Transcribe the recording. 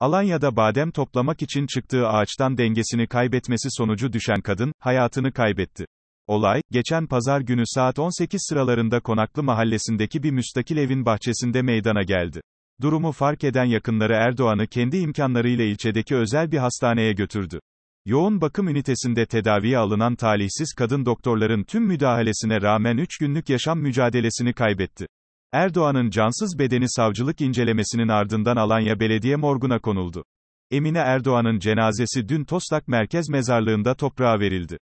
Alanya'da badem toplamak için çıktığı ağaçtan dengesini kaybetmesi sonucu düşen kadın, hayatını kaybetti. Olay, geçen pazar günü saat 18 sıralarında Konaklı mahallesindeki bir müstakil evin bahçesinde meydana geldi. Durumu fark eden yakınları Erdoğan'ı kendi imkanlarıyla ilçedeki özel bir hastaneye götürdü. Yoğun bakım ünitesinde tedaviye alınan talihsiz kadın doktorların tüm müdahalesine rağmen 3 günlük yaşam mücadelesini kaybetti. Erdoğan'ın cansız bedeni savcılık incelemesinin ardından Alanya Belediye Morgu'na konuldu. Emine Erdoğan'ın cenazesi dün Toslak Merkez Mezarlığı'nda toprağa verildi.